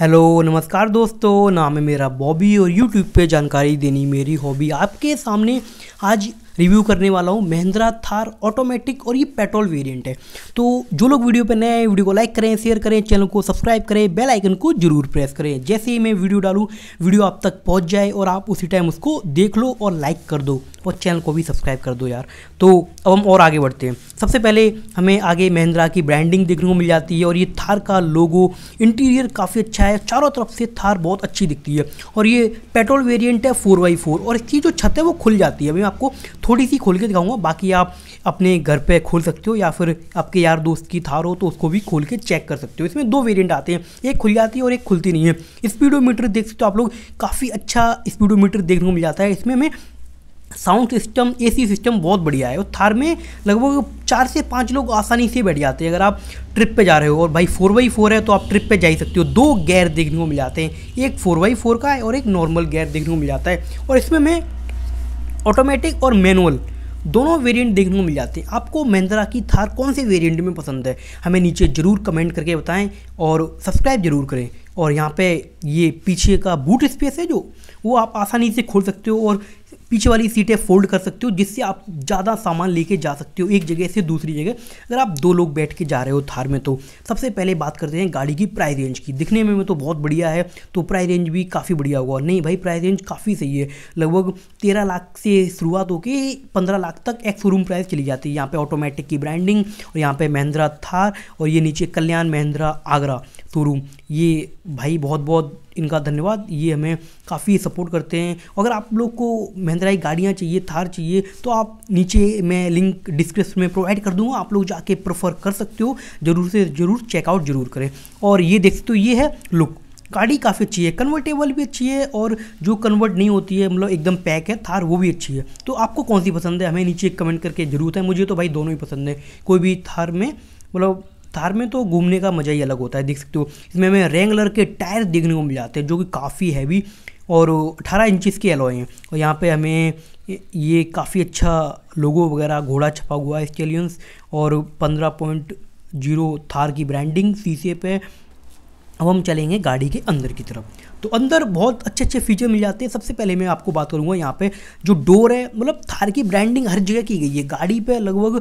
hello नमस्कार दोस्तों नाम है मेरा बॉबी और यूट्यूब पे जानकारी देनी मेरी हॉबी आपके सामने आज रिव्यू करने वाला हूँ महिंद्रा थार ऑटोमेटिक और ये पेट्रोल वेरिएंट है तो जो लोग वीडियो पर नए हैं वीडियो को लाइक करें शेयर करें चैनल को सब्सक्राइब करें बेल आइकन को जरूर प्रेस करें जैसे ही मैं वीडियो डालूँ वीडियो आप तक पहुँच जाए और आप उसी टाइम उसको देख लो और लाइक कर दो और चैनल को भी सब्सक्राइब कर दो यार तो अब हम और आगे बढ़ते हैं सबसे पहले हमें आगे महिंद्रा की ब्रांडिंग देखने को मिल जाती है और ये थार का लोगो इंटीरियर काफ़ी अच्छा है चारों तरफ से थार बहुत अच्छी दिखती है और ये पेट्रोल वेरिएंट है फोर बाई फोर और इसकी जो छत है वो खुल जाती है अभी मैं आपको थोड़ी सी खोल के दिखाऊंगा बाकी आप अपने घर पे खोल सकते हो या फिर आपके यार दोस्त की थार हो तो उसको भी खोल के चेक कर सकते हो इसमें दो वेरिएंट आते हैं एक खुल जाती है और एक खुलती नहीं है स्पीडोमीटर देख सकते हो आप लोग काफ़ी अच्छा स्पीडोमीटर देखने को मिल जाता है इसमें हमें साउंड सिस्टम एसी सिस्टम बहुत बढ़िया है और थार में लगभग चार से पाँच लोग आसानी से बैठ जाते हैं अगर आप ट्रिप पे जा रहे हो और भाई फोर बाई फोर है तो आप ट्रिप पे जा ही सकते हो दो गेयर देखने को मिल जाते हैं एक फोर बाई फोर का है और एक नॉर्मल गैर देखने को मिल जाता है और इसमें मैं ऑटोमेटिक और मैनुअल दोनों वेरिएंट देखने को मिल जाते हैं आपको महिंद्रा की थार कौन से वेरिएंट में पसंद है हमें नीचे ज़रूर कमेंट करके बताएं और सब्सक्राइब ज़रूर करें और यहाँ पे ये पीछे का बूट स्पेस है जो वो आप आसानी से खोल सकते हो और पीछे वाली सीटें फोल्ड कर सकते हो जिससे आप ज़्यादा सामान लेके जा सकते हो एक जगह से दूसरी जगह अगर आप दो लोग बैठ के जा रहे हो थार में तो सबसे पहले बात करते हैं गाड़ी की प्राइस रेंज की दिखने में, में तो बहुत बढ़िया है तो प्राइस रेंज भी काफ़ी बढ़िया हुआ नहीं भाई प्राइस रेंज काफ़ी सही है लगभग तेरह लाख से शुरुआत होकर पंद्रह लाख तक एक शोरूम प्राइस चली जाती है यहाँ पर ऑटोमेटिक की ब्रांडिंग और यहाँ पर महिंद्रा थार और ये नीचे कल्याण महिंद्रा आगरा शोरूम ये भाई बहुत बहुत इनका धन्यवाद ये हमें काफ़ी सपोर्ट करते हैं अगर आप लोग को महिंद्राई गाड़ियाँ चाहिए थार चाहिए तो आप नीचे मैं लिंक डिस्क्रिप्शन में प्रोवाइड कर दूँगा आप लोग जाके प्रेफर कर सकते हो ज़रूर से ज़रूर चेकआउट ज़रूर करें और ये देख सकते हो ये है लुक गाड़ी काफ़ी अच्छी है कन्वर्टेबल भी अच्छी है और जो कन्वर्ट नहीं होती है मतलब एकदम पैक है थार वो भी अच्छी है तो आपको कौन सी पसंद है हमें नीचे कमेंट करके ज़रूरत है मुझे तो भाई दोनों ही पसंद है कोई भी थार में मतलब थार में तो घूमने का मज़ा ही अलग होता है देख सकते हो इसमें हमें रेंगलर के टायर देखने को मिल जाते हैं जो कि काफ़ी हैवी और अठारह इंचिस के अलावा हैं और यहाँ पे हमें ये काफ़ी अच्छा लोगो वगैरह घोड़ा छपा हुआ है स्टेलियंस और पंद्रह पॉइंट जीरो थार की ब्रांडिंग शीशे पे अब हम चलेंगे गाड़ी के अंदर की तरफ तो अंदर बहुत अच्छे अच्छे फीचर मिल जाते हैं सबसे पहले मैं आपको बात करूँगा यहाँ पे जो डोर है मतलब थार की ब्रांडिंग हर जगह की गई है गाड़ी पे लगभग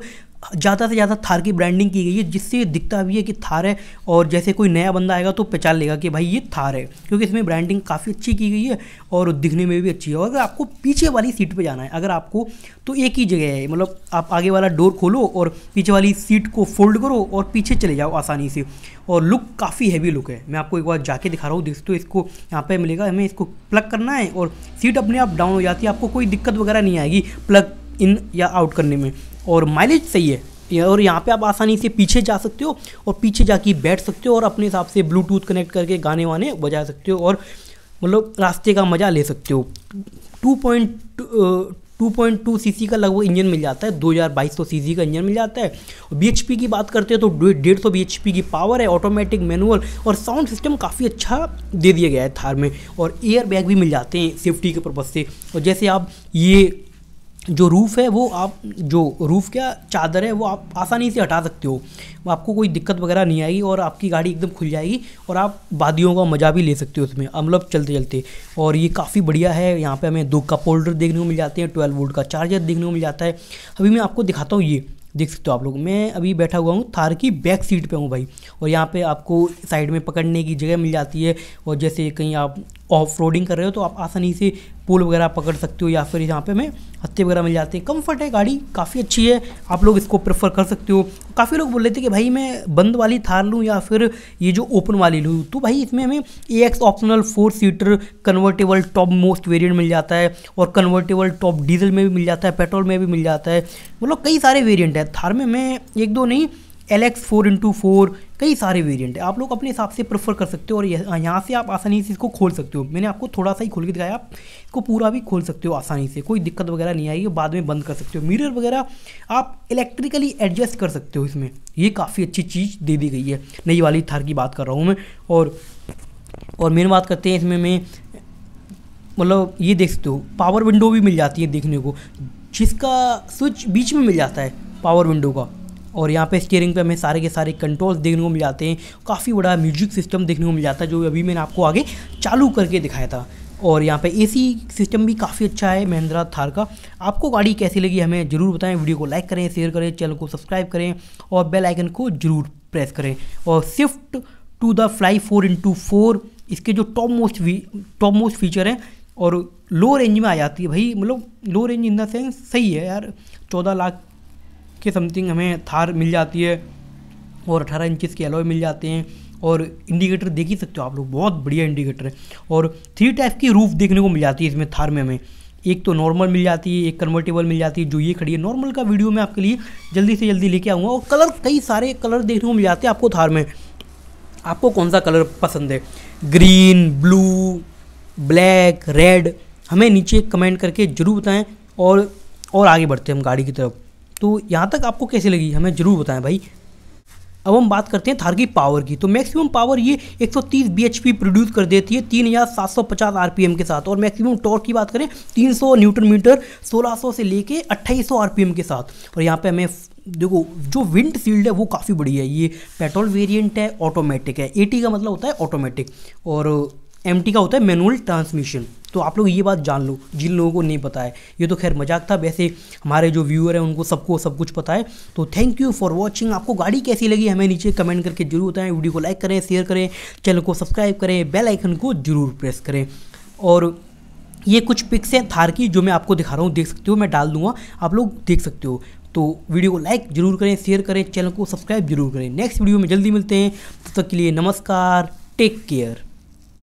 ज़्यादा से ज़्यादा थार की ब्रांडिंग की गई है जिससे दिखता भी है कि थार है और जैसे कोई नया बंदा आएगा तो पहचान लेगा कि भाई ये थार है क्योंकि इसमें ब्रांडिंग काफ़ी अच्छी की गई है और दिखने में भी अच्छी है और अगर आपको पीछे वाली सीट पर जाना है अगर आपको तो एक ही जगह है मतलब आप आगे वाला डोर खोलो और पीछे वाली सीट को फोल्ड करो और पीछे चले जाओ आसानी से और लुक काफ़ी हैवी लुक है मैं आपको एक बार जाके दिखा रहा हूँ दोस्तों इसको यहाँ पर मिलेगा हमें इसको प्लग करना है और सीट अपने आप डाउन हो जाती है आपको कोई दिक्कत वगैरह नहीं आएगी प्लग इन या आउट करने में और माइलेज सही है और यहाँ पे आप आसानी से पीछे जा सकते हो और पीछे जाके बैठ सकते हो और अपने हिसाब से ब्लूटूथ कनेक्ट करके गाने वाने बजा सकते हो और मतलब रास्ते का मज़ा ले सकते हो two point two point two C C का लगभग इंजन मिल जाता है दो हज़ार बाईस सौ सी सी का इंजन मिल जाता है बी एच पी की बात करते हैं तो डेढ़ सौ बी एच पी की पावर है ऑटोमेटिक मैनुअल और साउंड सिस्टम काफ़ी अच्छा दे दिया गया है थार में और एयर बैग भी मिल जाते हैं सेफ्टी के पर्पज़ से और जैसे आप ये जो रूफ़ है वो आप जो रूफ़ क्या चादर है वो आप आसानी से हटा सकते हो वो आपको कोई दिक्कत वगैरह नहीं आएगी और आपकी गाड़ी एकदम खुल जाएगी और आप वादियों का मज़ा भी ले सकते हो उसमें मतलब चलते चलते और ये काफ़ी बढ़िया है यहाँ पे हमें दो कप होल्डर देखने को मिल जाते हैं ट्वेल्व वोल्ट का चार्जर देखने को मिल जाता है अभी मैं आपको दिखाता हूँ ये देख सकते हो आप लोग मैं अभी बैठा हुआ हूँ थार की बैक सीट पे हूँ भाई और यहाँ पे आपको साइड में पकड़ने की जगह मिल जाती है और जैसे कहीं आप ऑफ रोडिंग कर रहे हो तो आप आसानी से पुल वगैरह पकड़ सकते हो या फिर यहाँ पे हमें हत्ते वगैरह मिल जाते हैं कम्फर्ट है गाड़ी काफ़ी अच्छी है आप लोग इसको प्रेफर कर सकते हो काफ़ी लोग बोल रहे थे कि भाई मैं बंद वाली थार लूँ या फिर ये जो ओपन वाली लूँ तो भाई इसमें हमें A X optional four seater convertible top most variant मिल जाता है और कन्वर्टेबल टॉप डीजल में भी मिल जाता है पेट्रोल में भी मिल जाता है मतलब कई सारे वेरियंट हैं थार में मैं एक दो नहीं L X four into four कई सारे वेरिएंट है आप लोग अपने हिसाब से प्रेफर कर सकते हो और यहाँ से आप आसानी से इसको खोल सकते हो मैंने आपको थोड़ा सा ही खोल के दिखाया आप इसको पूरा भी खोल सकते हो आसानी से कोई दिक्कत वगैरह नहीं आएगी बाद में बंद कर सकते हो मिरर वगैरह आप इलेक्ट्रिकली एडजस्ट कर सकते हो इसमें ये काफ़ी अच्छी चीज़ दे दी गई है नई वाली थार की बात कर रहा हूँ मैं और और मेन बात करते हैं इसमें मैं मतलब ये देख सकते हो पावर विंडो भी मिल जाती है देखने को जिसका स्विच बीच में मिल जाता है पावर विंडो का और यहाँ पे स्टीयरिंग पे हमें सारे के सारे कंट्रोल्स देखने को मिल जाते हैं काफ़ी बड़ा म्यूजिक सिस्टम देखने को मिल जाता है जो अभी मैंने आपको आगे चालू करके दिखाया था और यहाँ पे एसी सिस्टम भी काफ़ी अच्छा है महिंद्रा थार का आपको गाड़ी कैसी लगी हमें ज़रूर बताएं वीडियो को लाइक करें शेयर करें चैनल को सब्सक्राइब करें और बेल आइकन को ज़रूर प्रेस करें और Swift to the fly four into four इसके जो top most top most feature हैं और लो रेंज में आ जाती है भाई मतलब low range in the sense सही है यार चौदह लाख के समथिंग हमें थार मिल जाती है और अठारह इंचज़ के एलोए मिल जाते हैं और इंडिकेटर देख ही सकते हो आप लोग बहुत बढ़िया इंडिकेटर है और थ्री टाइप की रूफ़ देखने को मिल जाती है इसमें थार में हमें एक तो नॉर्मल मिल जाती है एक कन्वर्टेबल मिल जाती है जो ये खड़ी है नॉर्मल का वीडियो मैं आपके लिए जल्दी से जल्दी लेके आऊँगा और कलर कई सारे कलर देखने को मिल जाते हैं आपको थार में आपको कौन सा कलर पसंद है ग्रीन ब्लू ब्लैक रेड हमें नीचे कमेंट करके ज़रूर बताएं और और आगे बढ़ते हैं हम गाड़ी की तरफ तो यहाँ तक आपको कैसे लगी हमें ज़रूर बताएं भाई अब हम बात करते हैं थार की पावर की तो मैक्सिमम पावर ये 130 bhp प्रोड्यूस कर देती है 3750 आरपीएम के साथ और मैक्सिमम टॉर्क की बात करें 300 न्यूटन मीटर 1600 से लेके 2800 आरपीएम के साथ और यहाँ पे हमें देखो जो विंड शील्ड है वो काफ़ी बड़ी है ये पेट्रोल वेरिएंट है ऑटोमेटिक है ए का मतलब होता है ऑटोमेटिक और एम का होता है मैनुअल ट्रांसमिशन तो आप लोग ये बात जान लो जिन लोगों को नहीं पता है ये तो खैर मजाक था वैसे हमारे जो व्यूअर हैं उनको सबको सब कुछ पता है तो थैंक यू फॉर वॉचिंग आपको गाड़ी कैसी लगी हमें नीचे कमेंट करके जरूर बताएं वीडियो को लाइक करें शेयर करें चैनल को सब्सक्राइब करें बेल आइकन को जरूर प्रेस करें और ये कुछ पिक्स हैं थार की जो मैं आपको दिखा रहा हूँ देख सकते हो मैं डाल दूंगा आप लोग देख सकते हो तो वीडियो को लाइक जरूर करें शेयर करें चैनल को सब्सक्राइब जरूर करें नेक्स्ट वीडियो में जल्दी मिलते हैं तब तक के लिए नमस्कार टेक केयर